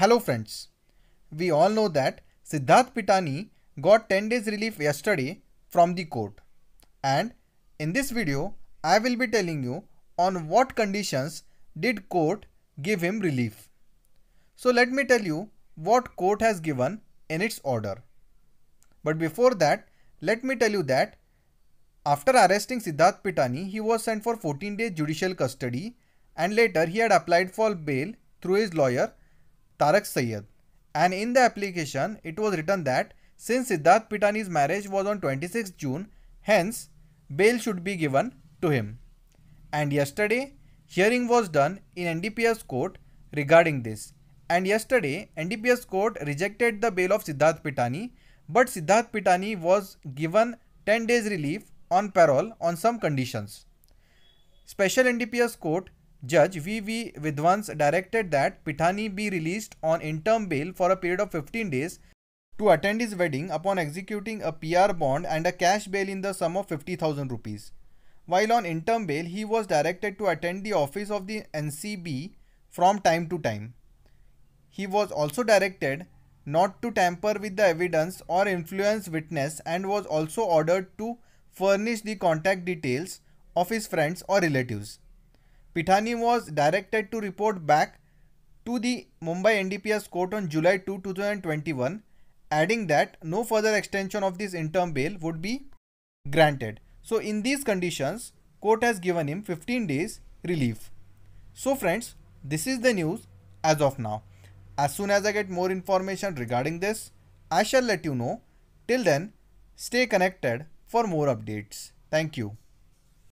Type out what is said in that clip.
Hello friends. We all know that Siddharth Pitani got 10 days relief yesterday from the court. And in this video, I will be telling you on what conditions did court give him relief. So let me tell you what court has given in its order. But before that, let me tell you that after arresting Siddharth Pitani, he was sent for 14 days judicial custody and later he had applied for bail through his lawyer Tarak Sayyad, And in the application, it was written that since Siddharth Pitani's marriage was on 26 June, hence bail should be given to him. And yesterday, hearing was done in NDPS court regarding this. And yesterday, NDPS court rejected the bail of Siddharth Pitani, but Siddharth Pitani was given 10 days relief on parole on some conditions. Special NDPS court Judge V.V. Vidwans directed that Pithani be released on interim bail for a period of 15 days to attend his wedding upon executing a PR bond and a cash bail in the sum of 50,000 rupees. While on interim bail, he was directed to attend the office of the NCB from time to time. He was also directed not to tamper with the evidence or influence witness and was also ordered to furnish the contact details of his friends or relatives. Pitani was directed to report back to the Mumbai NDPS court on July 2, 2021, adding that no further extension of this interim bail would be granted. So in these conditions, court has given him 15 days relief. So friends, this is the news as of now. As soon as I get more information regarding this, I shall let you know. Till then, stay connected for more updates. Thank you.